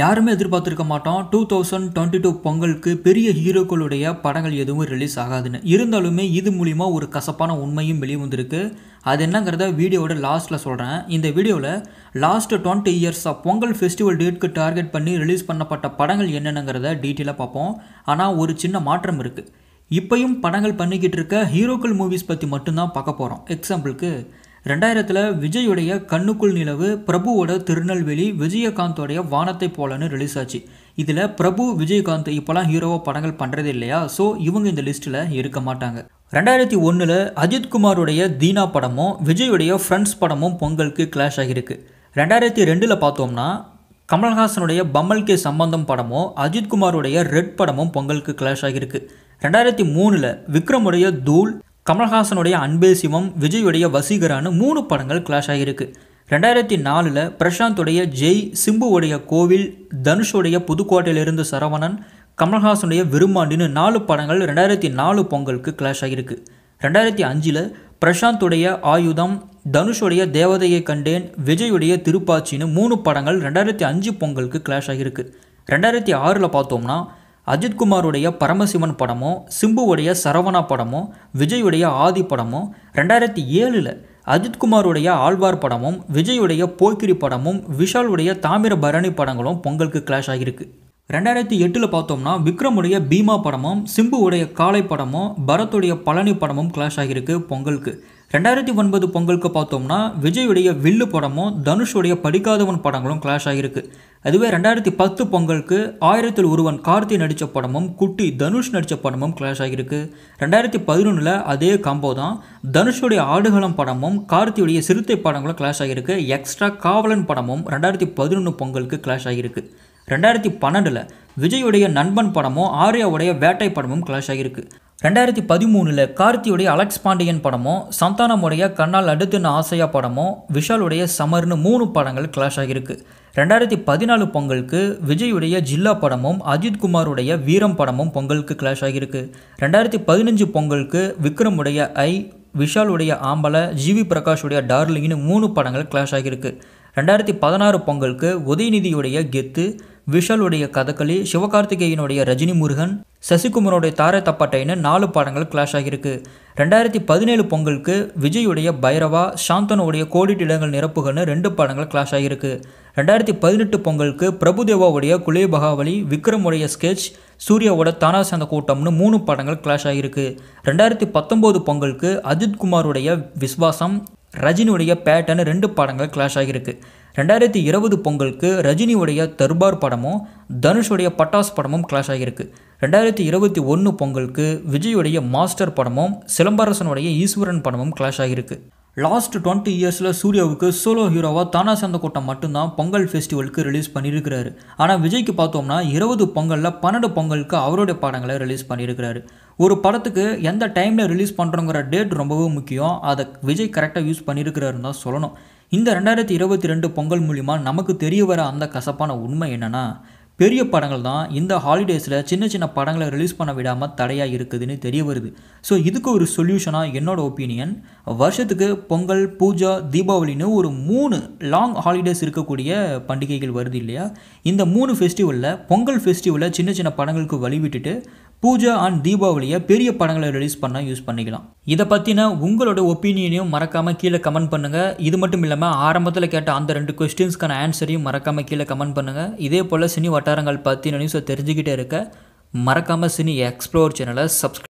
யாருமே எதிர்பார்த்துருக்க மாட்டோம் two thousand twenty two பொங்கலுக்கு பெரிய ஹீரோக்களுடைய படங்கள் எதுவும் ரிலீஸ் ஆகாதுன்னு இருந்தாலுமே இது மூலிமா ஒரு கசப்பான உண்மையும் வெளியே வந்திருக்கு அது என்னங்கிறத வீடியோவோட லாஸ்ட்டில் சொல்கிறேன் இந்த வீடியோவில் லாஸ்ட்டு டுவெண்ட்டி இயர்ஸாக பொங்கல் ஃபெஸ்டிவல் டேட்க்கு டார்கெட் பண்ணி ரிலீஸ் பண்ணப்பட்ட படங்கள் என்னென்னங்கிறத டீட்டெயிலாக பார்ப்போம் ஆனால் ஒரு சின்ன மாற்றம் இருக்குது இப்பையும் படங்கள் பண்ணிக்கிட்டு இருக்க ஹீரோக்கள் மூவிஸ் பற்றி மட்டும்தான் பார்க்க போகிறோம் எக்ஸாம்பிளுக்கு ரெண்டாயிரத்தில் விஜயுடைய கண்ணுக்குள் நிலவு பிரபுவோட திருநெல்வேலி விஜயகாந்தோடைய வானத்தை போலன்னு ரிலீஸ் ஆச்சு இதில் பிரபு விஜயகாந்த் இப்போலாம் ஹீரோவாக படங்கள் பண்ணுறது இல்லையா ஸோ இவங்க இந்த லிஸ்ட்டில் இருக்க மாட்டாங்க ரெண்டாயிரத்தி ஒன்றில் அஜித்குமாருடைய தீனா படமும் விஜயுடைய ஃப்ரெண்ட்ஸ் படமும் பொங்கலுக்கு கிளாஷ் ஆகியிருக்கு ரெண்டாயிரத்தி ரெண்டில் பார்த்தோம்னா கமல்ஹாசனுடைய பம்மல் கே சம்பந்தம் படமும் அஜித்குமாருடைய ரெட் படமும் பொங்கலுக்கு கிளாஷ் ஆகியிருக்கு ரெண்டாயிரத்தி மூணில் விக்ரமுடைய தூள் கமல்ஹாசனுடைய அன்பே சிவம் விஜயுடைய வசீகரான மூணு படங்கள் கிளாஷ் ஆகியிருக்கு ரெண்டாயிரத்தி நாலில் பிரசாந்துடைய ஜெய் சிம்புவுடைய கோவில் தனுஷுடைய புதுக்கோட்டையிலிருந்து சரவணன் கமல்ஹாசனுடைய விரும்பாண்டின்னு நாலு படங்கள் ரெண்டாயிரத்தி நாலு பொங்கலுக்கு கிளாஷ் ஆகியிருக்கு ரெண்டாயிரத்தி அஞ்சில் பிரசாந்துடைய ஆயுதம் தனுஷுடைய தேவதையை கண்டேன் விஜயுடைய திருப்பாச்சின்னு மூணு படங்கள் ரெண்டாயிரத்தி அஞ்சு பொங்கலுக்கு கிளாஷ் ஆகியிருக்கு ரெண்டாயிரத்தி ஆறில் பார்த்தோம்னா அஜித்குமாருடைய பரமசிவன் படமோ சிம்புவுடைய சரவணா படமோ விஜயுடைய ஆதி படமோ ரெண்டாயிரத்தி ஏழில் அஜித்குமாருடைய ஆழ்வார் படமும் விஜயுடைய போக்கிரி படமும் விஷாலுடைய தாமிரபரணி படங்களும் பொங்கலுக்கு கிளாஷ் ஆகியிருக்கு ரெண்டாயிரத்தி எட்டில் பார்த்தோம்னா விக்ரமுடைய பீமா படமும் சிம்புவுடைய காலை படமும் பரத்துடைய பழனி படமும் கிளாஷ் ஆகியிருக்கு பொங்கலுக்கு ரெண்டாயிரத்தி ஒன்பது பொங்கலுக்கு பார்த்தோம்னா விஜயுடைய வில்லு படமும் தனுஷுடைய படிக்காதவன் படங்களும் கிளாஷ் ஆகியிருக்கு அதுவே ரெண்டாயிரத்தி பத்து பொங்கலுக்கு ஆயிரத்தில் ஒருவன் கார்த்தி நடித்த படமும் குட்டி தனுஷ் நடித்த படமும் கிளாஷ் ஆகியிருக்கு ரெண்டாயிரத்தி பதினொன்றில் அதே காம்போ தான் தனுஷுடைய ஆடுகளம் படமும் கார்த்தியுடைய சிறுத்தை படங்களும் கிளாஷ் ஆகியிருக்கு எக்ஸ்ட்ரா காவலன் படமும் ரெண்டாயிரத்தி பதினொன்று பொங்கலுக்கு கிளாஷ் ஆகியிருக்கு ரெண்டாயிரத்தி பன்னெண்டில் விஜயுடைய நண்பன் படமும் ஆர்யாவுடைய வேட்டை படமும் கிளாஷ் ஆகியிருக்கு ரெண்டாயிரத்தி பதிமூணில் கார்த்தியுடைய அலெக்ஸ் பாண்டியன் படமும் சந்தானமுடைய கண்ணால் அடுத்துன்னு ஆசையா படமும் விஷாலுடைய சமர்னு மூணு படங்கள் கிளாஷ் ஆகியிருக்கு ரெண்டாயிரத்தி பதினாலு பொங்கலுக்கு விஜயுடைய ஜில்லா படமும் அஜித் குமாருடைய வீரம் படமும் பொங்கலுக்கு கிளாஷ் ஆகியிருக்கு ரெண்டாயிரத்தி பதினஞ்சு பொங்கலுக்கு விக்ரமுடைய ஐ விஷாலுடைய ஆம்பளை ஜிவி பிரகாஷுடைய டார்லிங்னு மூணு படங்கள் கிளாஷ் ஆகியிருக்கு ரெண்டாயிரத்தி பதினாறு பொங்கலுக்கு உதயநிதியுடைய கெத்து விஷாலுடைய கதகளி சிவகார்த்திகேயனுடைய ரஜினி முருகன் சசிகுமாரோடைய தாரை தப்பாட்டைன்னு நாலு பாடங்கள் கிளாஷ் ஆகியிருக்கு ரெண்டாயிரத்தி பதினேழு பொங்கலுக்கு விஜயுடைய பைரவா சாந்தனுடைய கோடிட்டு இடங்கள் நிரப்புகள்னு ரெண்டு பாடங்கள் கிளாஷ் ஆகியிருக்கு ரெண்டாயிரத்தி பதினெட்டு பொங்கலுக்கு பிரபுதேவாவுடைய குலே விக்ரமுடைய ஸ்கெட்ச் சூர்யாவோட தானா சேர்ந்த கூட்டம்னு மூணு பாடங்கள் கிளாஷ் ஆகியிருக்கு ரெண்டாயிரத்தி பத்தொம்போது பொங்கலுக்கு அஜித் குமாருடைய விஸ்வாசம் ரஜினியுடைய பேட்டர்னு ரெண்டு படங்கள் கிளாஷ் ஆகியிருக்கு ரெண்டாயிரத்தி இருபது பொங்கலுக்கு ரஜினியுடைய தர்பார் படமும் தனுஷுடைய பட்டாஸ் படமும் கிளாஷ் ஆகியிருக்கு ரெண்டாயிரத்தி இருபத்தி ஒன்று பொங்கலுக்கு விஜயுடைய மாஸ்டர் படமும் சிலம்பரசனுடைய ஈஸ்வரன் படமும் கிளாஷ் ஆகியிருக்கு லாஸ்ட் டுவெண்ட்டி இயர்ஸில் சூர்யாவுக்கு சோலோ ஹீரோவாக தானா சேர்ந்த கூட்டம் மட்டும்தான் பொங்கல் ஃபெஸ்டிவலுக்கு ரிலீஸ் பண்ணியிருக்கிறாரு ஆனால் விஜய்க்கு பார்த்தோம்னா இருபது பொங்கலில் பன்னெண்டு பொங்கலுக்கு அவருடைய படங்களை ரிலீஸ் பண்ணியிருக்கிறாரு ஒரு படத்துக்கு எந்த டைமில் ரிலீஸ் பண்ணுறோங்கிற டேட் ரொம்பவே முக்கியம் அதை விஜய் கரெக்டாக யூஸ் பண்ணியிருக்கிறாருன்னு தான் சொல்லணும் இந்த ரெண்டாயிரத்தி இருபத்தி ரெண்டு பொங்கல் மூலிமா நமக்கு தெரிய வர அந்த கசப்பான உண்மை என்னென்னா பெரிய படங்கள் தான் இந்த ஹாலிடேஸில் சின்ன சின்ன படங்களை ரிலீஸ் பண்ண விடாமல் தடையாக இருக்குதுன்னு தெரிய வருது ஸோ இதுக்கு ஒரு சொல்யூஷனாக என்னோடய ஒப்பீனியன் வருஷத்துக்கு பொங்கல் பூஜா தீபாவளின்னு ஒரு மூணு லாங் ஹாலிடேஸ் இருக்கக்கூடிய பண்டிகைகள் வருது இல்லையா இந்த மூணு ஃபெஸ்டிவலில் பொங்கல் ஃபெஸ்டிவலில் சின்ன சின்ன படங்களுக்கு வழிவிட்டுட்டு பூஜா அண்ட் தீபாவளியை பெரிய படங்களை ரிலீஸ் பண்ண யூஸ் பண்ணிக்கலாம் இதை பற்றின உங்களோட ஒப்பீனியனையும் மறக்காமல் கீழே கமெண்ட் பண்ணுங்கள் இது மட்டும் இல்லாமல் ஆரம்பத்தில் கேட்ட அந்த ரெண்டு கொஸ்டின்ஸ்க்கான ஆன்சரையும் மறக்காமல் கீழே கமெண்ட் பண்ணுங்கள் இதே போல் சினி வட்டாரங்கள் பற்றின நியூஸை தெரிஞ்சுக்கிட்டே இருக்க மறக்காமல் சினி எக்ஸ்ப்ளோர் சேனலை சப்ஸ்கிரைப்